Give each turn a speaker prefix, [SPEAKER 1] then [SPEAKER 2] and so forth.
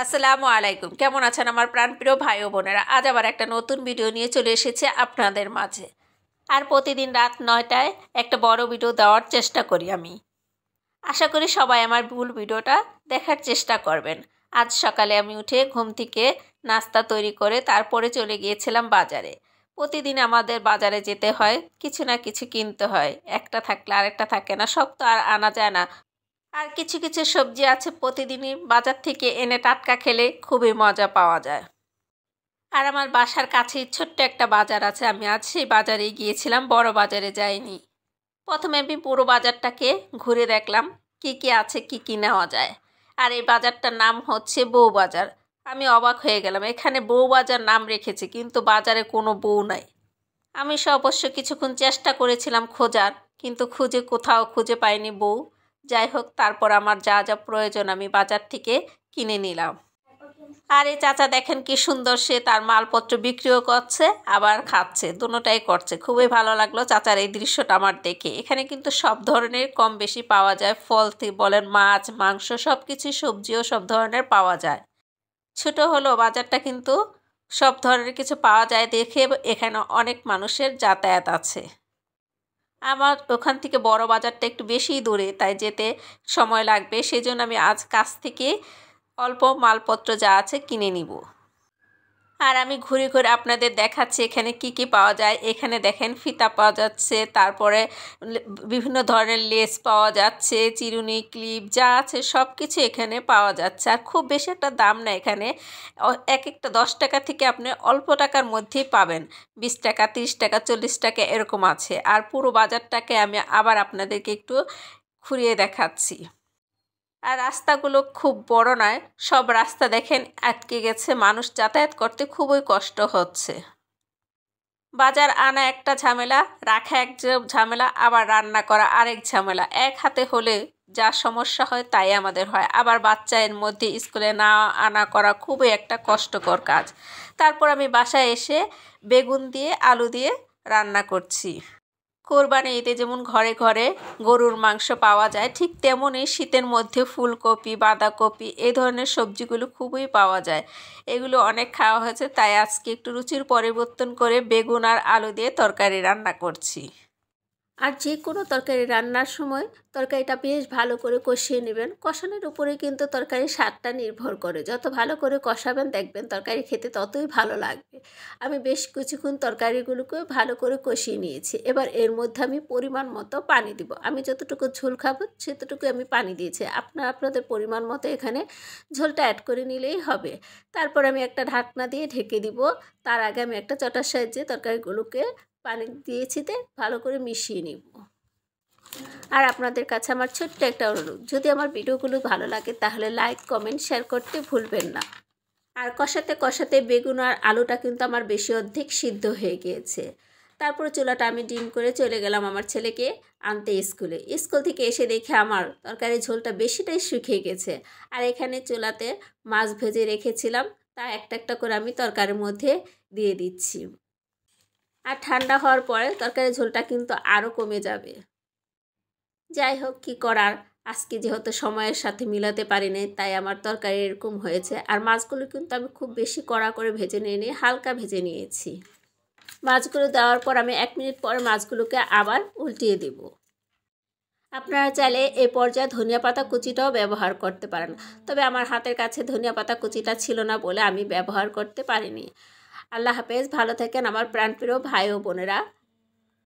[SPEAKER 1] আসসালামু আলাইকুম কেমন আছেন আমার প্রাণপ্রিয় ভাই ও বোনেরা আজ আবার একটা নতুন ভিডিও নিয়ে চলে এসেছে আপনাদের মাঝে আর প্রতিদিন রাত নয়টায় একটা বড় ভিডিও দেওয়ার চেষ্টা করি আমি আশা করি সবাই আমার ভুল ভিডিওটা দেখার চেষ্টা করবেন আজ সকালে আমি উঠে ঘুম থেকে নাস্তা তৈরি করে তারপরে চলে গিয়েছিলাম বাজারে প্রতিদিন আমাদের বাজারে যেতে হয় কিছু না কিছু কিনতে হয় একটা থাকলে আরেকটা থাকে না সব তো আর আনা যায় না আর কিছু কিছু সবজি আছে প্রতিদিনই বাজার থেকে এনে টাটকা খেলে খুবই মজা পাওয়া যায় আর আমার বাসার কাছেই ছোট্ট একটা বাজার আছে আমি আজ সেই বাজারে গিয়েছিলাম বড় বাজারে যাইনি প্রথমে আমি পুরো বাজারটাকে ঘুরে দেখলাম কি কি আছে কি কি নেওয়া যায় আর এই বাজারটার নাম হচ্ছে বউ বাজার আমি অবাক হয়ে গেলাম এখানে বউ বাজার নাম রেখেছে কিন্তু বাজারে কোনো বউ নাই আমি সে অবশ্য কিছুক্ষণ চেষ্টা করেছিলাম খোঁজার কিন্তু খুঁজে কোথাও খুঁজে পাইনি বউ যাই হোক তারপর আমার যা যা প্রয়োজন আমি বাজার থেকে কিনে নিলাম আর এই চাচা দেখেন কি সুন্দর সে তার মালপত্র বিক্রিও করছে আবার খাচ্ছে দুটাই করছে খুবই ভালো লাগলো চাচার এই দৃশ্যটা আমার দেখে এখানে কিন্তু সব ধরনের কম বেশি পাওয়া যায় ফল থেকে বলেন মাছ মাংস সব কিছু সবজিও সব ধরনের পাওয়া যায় ছোট হলো বাজারটা কিন্তু সব ধরনের কিছু পাওয়া যায় দেখে এখানে অনেক মানুষের যাতায়াত আছে আমার ওখান থেকে বড় বাজারটা একটু বেশি দূরে তাই যেতে সময় লাগবে সেজন্য আমি আজ কাছ থেকে অল্প মালপত্র যা আছে কিনে নিব আর আমি ঘুরে ঘুরে আপনাদের দেখাচ্ছি এখানে কি কি পাওয়া যায় এখানে দেখেন ফিতা পাওয়া যাচ্ছে তারপরে বিভিন্ন ধরনের লেস পাওয়া যাচ্ছে চিরুনি ক্লিপ যা আছে সব কিছু এখানে পাওয়া যাচ্ছে আর খুব বেশি একটা দাম না এখানে এক একটা দশ টাকা থেকে আপনি অল্প টাকার মধ্যেই পাবেন বিশ টাকা তিরিশ টাকা চল্লিশ টাকা এরকম আছে আর পুরো বাজারটাকে আমি আবার আপনাদেরকে একটু ঘুরিয়ে দেখাচ্ছি আর রাস্তাগুলো খুব বড় নয় সব রাস্তা দেখেন আটকে গেছে মানুষ যাতায়াত করতে খুবই কষ্ট হচ্ছে বাজার আনা একটা ঝামেলা রাখা এক ঝামেলা আবার রান্না করা আরেক ঝামেলা এক হাতে হলে যা সমস্যা হয় তাই আমাদের হয় আবার বাচ্চা মধ্যে স্কুলে না আনা করা খুবই একটা কষ্টকর কাজ তারপর আমি বাসায় এসে বেগুন দিয়ে আলু দিয়ে রান্না করছি কোরবানি ঈদে যেমন ঘরে ঘরে গরুর মাংস পাওয়া যায় ঠিক তেমনই শীতের মধ্যে ফুলকপি বাঁধাকপি এই ধরনের সবজিগুলো খুবই পাওয়া যায় এগুলো অনেক খাওয়া হয়েছে তাই আজকে একটু রুচির পরিবর্তন করে বেগুন আর আলু দিয়ে তরকারি রান্না করছি আর যে কোনো তরকারি রান্নার সময় তরকারিটা বেশ ভালো করে কষিয়ে নেবেন কষানোর উপরে কিন্তু তরকারির স্বাদটা নির্ভর করে যত ভালো করে কষাবেন দেখবেন তরকারি খেতে ততই ভালো লাগবে আমি বেশ কিছুক্ষণ তরকারিগুলোকে ভালো করে কষিয়ে নিয়েছি এবার এর মধ্যে আমি পরিমাণ মতো পানি দিব আমি যতটুকু ঝোল খাবো সেতটুকু আমি পানি দিয়েছি আপনার আপনাদের পরিমাণ মতো এখানে ঝোলটা অ্যাড করে নিলেই হবে তারপর আমি একটা ঢাকনা দিয়ে ঢেকে দিব তার আগে আমি একটা চটার সাহায্যে তরকারিগুলোকে পানি দিয়েছিতে ভালো করে মিশিয়ে নিব আর আপনাদের কাছে আমার ছোট্ট একটা অনুরোধ যদি আমার ভিডিওগুলো ভালো লাগে তাহলে লাইক কমেন্ট শেয়ার করতে ভুলবেন না আর কষাতে কষাতে বেগুন আর আলুটা কিন্তু আমার বেশি অর্ধেক সিদ্ধ হয়ে গিয়েছে তারপর চুলাটা আমি ডিম করে চলে গেলাম আমার ছেলেকে আনতে স্কুলে স্কুল থেকে এসে দেখে আমার তরকারি ঝোলটা বেশিটাই শুকিয়ে গেছে আর এখানে চুলাতে মাছ ভেজে রেখেছিলাম তা একটা একটা করে আমি তরকারির মধ্যে দিয়ে দিচ্ছি আর ঠান্ডা হওয়ার পরে তরকারির ঝোলটা কিন্তু আরও কমে যাবে যাই হোক কী করার আজকে যেহেতু সময়ের সাথে মিলাতে পারিনি তাই আমার তরকারি এরকম হয়েছে আর মাছগুলো কিন্তু আমি খুব বেশি কড়া করে ভেজে নিয়ে নিয়ে হালকা ভেজে নিয়েছি মাছগুলো দেওয়ার পর আমি এক মিনিট পর মাছগুলোকে আবার উল্টিয়ে দেব আপনারা চাইলে এ পর্যায়ে ধনিয়া পাতা কুচিটাও ব্যবহার করতে পারেন তবে আমার হাতের কাছে ধনিয়া পাতা কুচিটা ছিল না বলে আমি ব্যবহার করতে পারিনি আল্লাহ হাফেজ ভালো থাকেন আমার প্রাণপ্রিয় ভাই ও বোনেরা